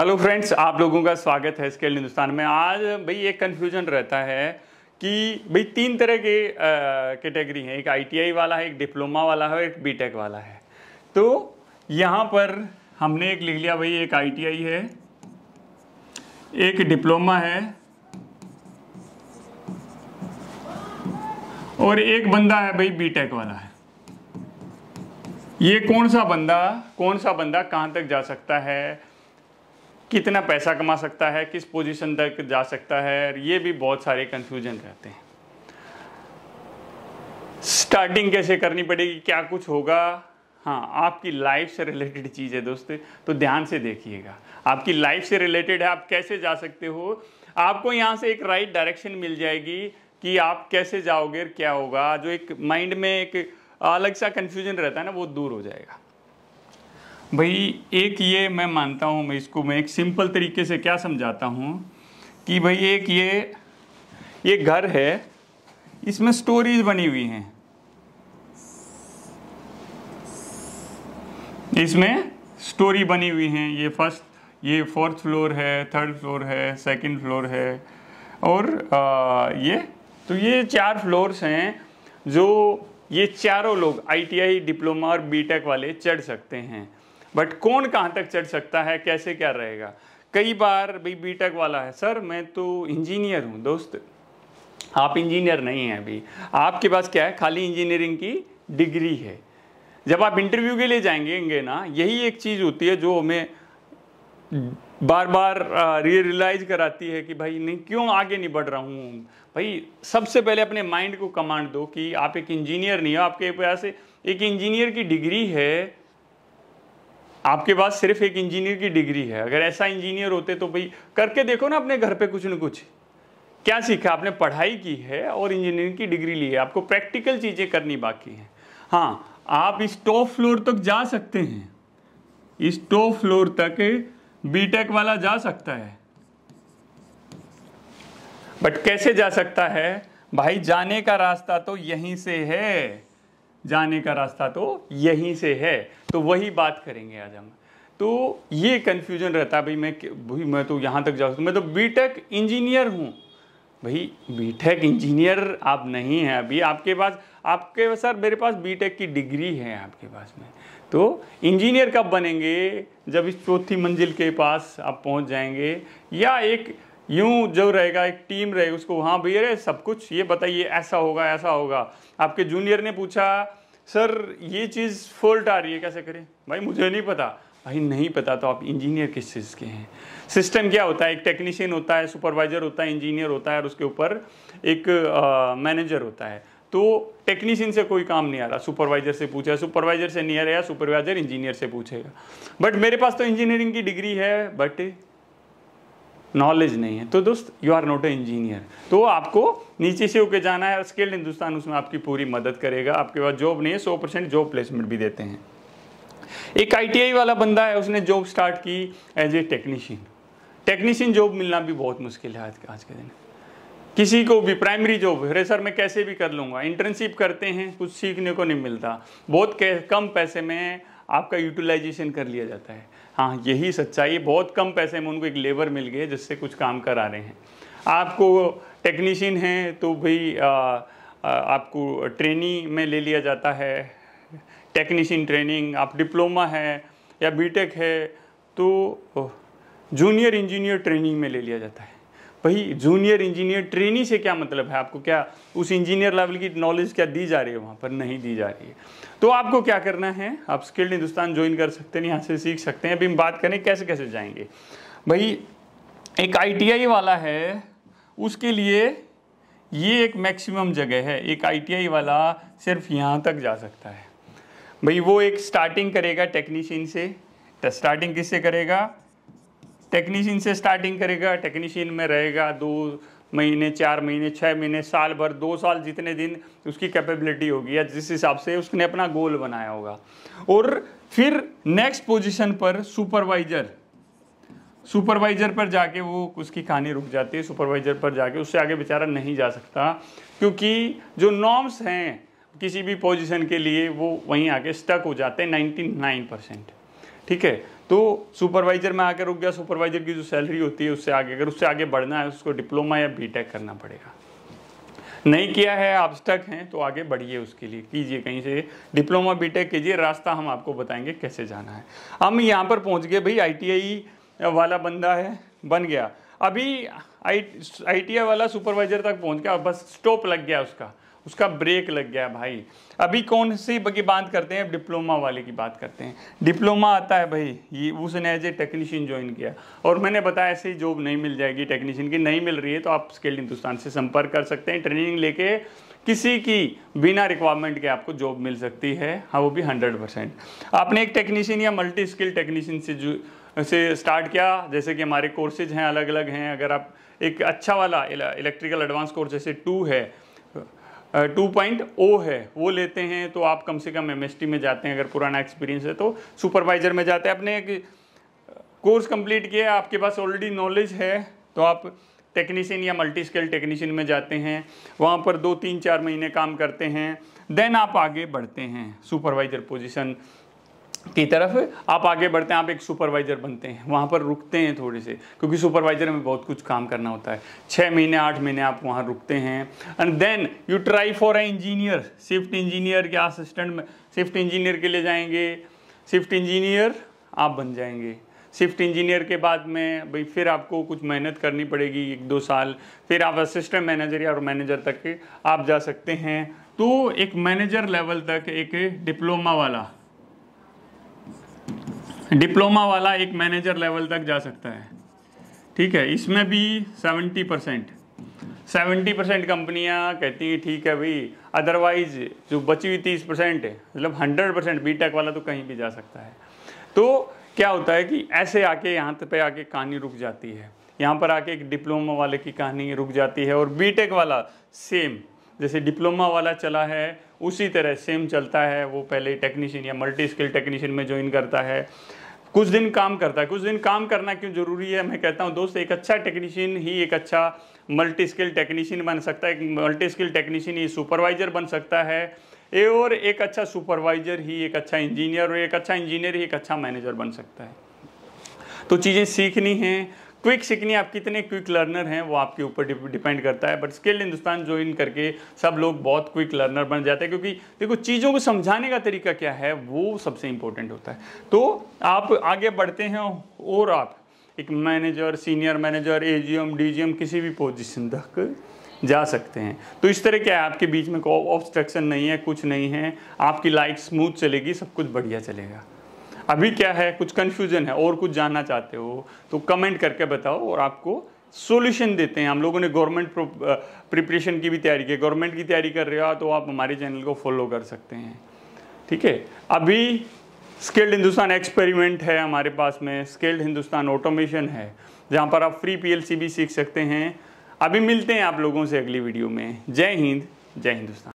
hello friends आप लोगों का स्वागत है स्केल हिंदुस्तान में आज भाई एक कन्फ्यूजन रहता है कि भाई तीन तरह के कैटेगरी हैं एक आईटीआई वाला है एक डिप्लोमा वाला है और एक बीटेक वाला है तो यहाँ पर हमने एक लिख लिया भाई एक आईटीआई है एक डिप्लोमा है और एक बंदा है भाई बीटेक वाला है ये कौन सा बंदा कौन सा बंदा कहाँ तक जा सकता है कितना पैसा कमा सकता है किस पोजीशन तक जा सकता है ये भी बहुत सारे कंफ्यूजन रहते हैं स्टार्टिंग कैसे करनी पड़ेगी क्या कुछ होगा हाँ आपकी लाइफ से रिलेटेड चीज़ है दोस्त तो ध्यान से देखिएगा आपकी लाइफ से रिलेटेड है आप कैसे जा सकते हो आपको यहाँ से एक राइट डायरेक्शन मिल जाएगी कि आप कैसे जाओगे क्या होगा जो एक माइंड में एक अलग सा कन्फ्यूजन रहता है ना वो दूर हो जाएगा भाई एक ये मैं मानता हूँ मैं इसको मैं एक सिंपल तरीके से क्या समझाता हूँ कि भाई एक ये ये घर है इसमें स्टोरीज बनी हुई हैं इसमें स्टोरी बनी हुई हैं ये फर्स्ट ये फोर्थ फ्लोर है थर्ड फ्लोर है सेकंड फ्लोर है और आ, ये तो ये चार फ्लोर्स हैं जो ये चारों लोग आईटीआई डिप्लोमा और बीटेक वाले चढ़ सकते हैं बट कौन कहाँ तक चढ़ सकता है कैसे क्या रहेगा कई बार भाई बी टेक वाला है सर मैं तो इंजीनियर हूँ दोस्त आप इंजीनियर नहीं हैं अभी आपके पास क्या है खाली इंजीनियरिंग की डिग्री है जब आप इंटरव्यू के लिए जाएंगे ना यही एक चीज़ होती है जो हमें बार बार रियलाइज कराती है कि भाई नहीं क्यों आगे नहीं बढ़ रहा हूँ भाई सबसे पहले अपने माइंड को कमांड दो कि आप एक इंजीनियर नहीं हो आपके पास एक इंजीनियर की डिग्री है आपके पास सिर्फ एक इंजीनियर की डिग्री है अगर ऐसा इंजीनियर होते तो भाई करके देखो ना अपने घर पे कुछ ना कुछ क्या सीखा आपने पढ़ाई की है और इंजीनियरिंग की डिग्री ली है आपको प्रैक्टिकल चीज़ें करनी बाकी हैं हाँ आप इस टॉप फ्लोर तक जा सकते हैं इस टॉप फ्लोर तक बीटेक वाला जा सकता है बट कैसे जा सकता है भाई जाने का रास्ता तो यहीं से है जाने का रास्ता तो यहीं से है तो वही बात करेंगे आज हम तो ये कन्फ्यूजन रहता है भाई मैं भाई मैं तो यहाँ तक जा सकता मैं तो बीटेक इंजीनियर हूँ भाई बीटेक इंजीनियर आप नहीं हैं अभी आपके पास आपके सर मेरे पास बीटेक की डिग्री है आपके पास में तो इंजीनियर कब बनेंगे जब इस चौथी मंजिल के पास आप पहुंच जाएंगे या एक यूं जो रहेगा एक टीम रहेगी उसको वहाँ भैया रहे सब कुछ ये बताइए ऐसा होगा ऐसा होगा आपके जूनियर ने पूछा सर ये चीज़ फॉल्ट आ रही है कैसे करें भाई मुझे नहीं पता भाई नहीं पता तो आप इंजीनियर किस चीज़ के हैं सिस्टम क्या होता है एक टेक्नीशियन होता है सुपरवाइजर होता है इंजीनियर होता है और उसके ऊपर एक मैनेजर होता है तो टेक्नीशियन से कोई काम नहीं आ रहा सुपरवाइजर से पूछा सुपरवाइजर से नहीं आ रहा सुपरवाइजर इंजीनियर से पूछेगा बट मेरे पास तो इंजीनियरिंग की डिग्री है बट नॉलेज नहीं है तो दोस्त you are not a engineer तो आपको नीचे से होके जाना है स्किल्ड हिंदुस्तान उसमें आपकी पूरी मदद करेगा आपके पास जॉब नहीं है सौ परसेंट जॉब प्लेसमेंट भी देते हैं एक आईटीआई वाला बंदा है उसने जॉब स्टार्ट की as a technician technician job मिलना भी बहुत मुश्किल है आज आज के दिन किसी को भी प्राइमरी जॉब अरे सर मैं कैसे भी कर लूँगा इंटर्नशिप करते हैं कुछ सीखने को नहीं मिलता बहुत कम पैसे में आपका यूटिलाइजेशन कर लिया जाता है हाँ यही सच्चाई है बहुत कम पैसे में उनको एक लेबर मिल गए जिससे कुछ काम करा रहे हैं आपको टेक्नीशियन हैं तो भाई आपको ट्रेनिंग में ले लिया जाता है टेक्नीशियन ट्रेनिंग आप डिप्लोमा है या बीटेक है तो जूनियर इंजीनियर ट्रेनिंग में ले लिया जाता है भाई जूनियर इंजीनियर ट्रेनी से क्या मतलब है आपको क्या उस इंजीनियर लेवल की नॉलेज क्या दी जा रही है वहाँ पर नहीं दी जा रही है तो आपको क्या करना है आप स्किल्ड हिंदुस्तान ज्वाइन कर सकते हैं यहाँ से सीख सकते हैं अभी हम बात करें कैसे कैसे जाएंगे भाई एक आईटीआई वाला है उसके लिए ये एक मैक्सिमम जगह है एक आईटीआई वाला सिर्फ यहाँ तक जा सकता है भाई वो एक स्टार्टिंग करेगा टेक्नीशियन से स्टार्टिंग किससे करेगा टेक्नीशियन से स्टार्टिंग करेगा टेक्नीशियन में रहेगा दो महीने चार महीने छः महीने साल भर दो साल जितने दिन उसकी कैपेबिलिटी होगी या जिस हिसाब से उसने अपना गोल बनाया होगा और फिर नेक्स्ट पोजीशन पर सुपरवाइजर सुपरवाइजर पर जाके वो उसकी कहानी रुक जाती है सुपरवाइजर पर जाके उससे आगे बेचारा नहीं जा सकता क्योंकि जो नॉर्म्स हैं किसी भी पोजीशन के लिए वो वहीं आके स्टक हो जाते हैं 99 परसेंट ठीक है तो सुपरवाइजर में आकर रुक गया सुपरवाइजर की जो सैलरी होती है उससे आगे अगर उससे आगे बढ़ना है उसको डिप्लोमा या बीटेक करना पड़ेगा नहीं किया है आप स्टक हैं तो आगे बढ़िए उसके लिए कीजिए कहीं से डिप्लोमा बीटेक कीजिए रास्ता हम आपको बताएंगे कैसे जाना है हम यहाँ पर पहुँच गए भाई आई वाला बंदा है बन गया अभी आई आई वाला सुपरवाइजर तक पहुँच गया बस स्टॉप लग गया उसका उसका ब्रेक लग गया भाई अभी कौन सी की बात करते हैं डिप्लोमा वाले की बात करते हैं डिप्लोमा आता है भाई ये उसने एज ए टेक्नीशियन ज्वाइन किया और मैंने बताया ऐसे ही जॉब नहीं मिल जाएगी टेक्नीशियन की नहीं मिल रही है तो आप स्किल्ड हिंदुस्तान से संपर्क कर सकते हैं ट्रेनिंग लेके किसी की बिना रिक्वायरमेंट के आपको जॉब मिल सकती है हाँ वो भी हंड्रेड परसेंट आपने एक टेक्नीशियन या मल्टी स्किल टेक्नीशियन से जो से स्टार्ट किया जैसे कि हमारे कोर्सेज हैं अलग अलग हैं अगर आप एक अच्छा वाला इलेक्ट्रिकल एडवांस कोर्स जैसे टू है टू पॉइंट ओ है वो लेते हैं तो आप कम से कम एम में जाते हैं अगर पुराना एक्सपीरियंस है तो सुपरवाइजर में जाते हैं आपने एक कोर्स कंप्लीट किया आपके पास ऑलरेडी नॉलेज है तो आप टेक्नीशियन या मल्टी स्केल टेक्नीशियन में जाते हैं वहाँ पर दो तीन चार महीने काम करते हैं देन आप आगे बढ़ते हैं सुपरवाइजर पोजिशन की तरफ आप आगे बढ़ते हैं आप एक सुपरवाइज़र बनते हैं वहाँ पर रुकते हैं थोड़े से क्योंकि सुपरवाइज़र में बहुत कुछ काम करना होता है छः महीने आठ महीने आप वहाँ रुकते हैं and then you try for a engineer shift engineer के असिस्टेंट में स्विफ्ट इंजीनियर के लिए जाएंगे स्विफ्ट इंजीनियर आप बन जाएंगे स्विफ्ट इंजीनियर के बाद में भाई फिर आपको कुछ मेहनत करनी पड़ेगी एक दो साल फिर आप असिस्टेंट मैनेजर या मैनेजर तक आप जा सकते हैं तो एक मैनेजर लेवल तक एक डिप्लोमा वाला डिप्लोमा वाला एक मैनेजर लेवल तक जा सकता है ठीक है इसमें भी सेवेंटी परसेंट सेवेंटी परसेंट कंपनियाँ कहती हैं ठीक है भाई अदरवाइज जो बची हुई तीस परसेंट मतलब हंड्रेड परसेंट बी टेक वाला तो कहीं भी जा सकता है तो क्या होता है कि ऐसे आके यहाँ पे आके कहानी रुक जाती है यहाँ पर आके एक डिप्लोमा वाले की कहानी रुक जाती है और बीटेक वाला सेम जैसे डिप्लोमा वाला चला है उसी तरह सेम चलता है वो पहले टेक्नीशियन या मल्टी स्किल टेक्नीशियन में ज्वाइन करता है कुछ दिन काम करता है कुछ दिन काम करना क्यों जरूरी है मैं कहता हूँ दोस्त एक अच्छा टेक्नीशियन ही एक अच्छा मल्टी स्किल टेक्नीशियन बन सकता है एक मल्टी स्किल टेक्नीशियन ही सुपरवाइजर बन सकता है ए और एक अच्छा सुपरवाइजर ही एक अच्छा इंजीनियर और एक अच्छा इंजीनियर ही एक अच्छा मैनेजर बन सकता है तो चीज़ें सीखनी हैं क्विक सीखनी आप कितने क्विक लर्नर हैं वो आपके ऊपर डिपेंड करता है बट स्किल हिंदुस्तान ज्वाइन करके सब लोग बहुत क्विक लर्नर बन जाते हैं क्योंकि देखो चीज़ों को समझाने का तरीका क्या है वो सबसे इंपॉर्टेंट होता है तो आप आगे बढ़ते हैं और आप एक manager senior manager A G किसी भी पोजिशन तक जा सकते हैं तो इस तरह क्या है आपके बीच में कोई ऑब्स्ट्रक्शन नहीं है कुछ नहीं है आपकी लाइफ स्मूथ चलेगी सब कुछ बढ़िया चलेगा अभी क्या है कुछ कन्फ्यूजन है और कुछ जानना चाहते हो तो कमेंट करके बताओ और आपको सोल्यूशन देते हैं हम लोगों ने गवर्नमेंट प्रिपरेशन की भी तैयारी की गवर्नमेंट की तैयारी कर रहे हो तो आप हमारे चैनल को फॉलो कर सकते हैं ठीक है अभी स्केल्ड हिंदुस्तान एक्सपेरिमेंट है हमारे पास में स्केल्ड हिंदुस्तान ऑटोमेशन है जहाँ पर आप फ्री पीएलसी भी सीख सकते हैं अभी मिलते हैं आप लोगों से अगली वीडियो में जय हिंद जय हिंदुस्तान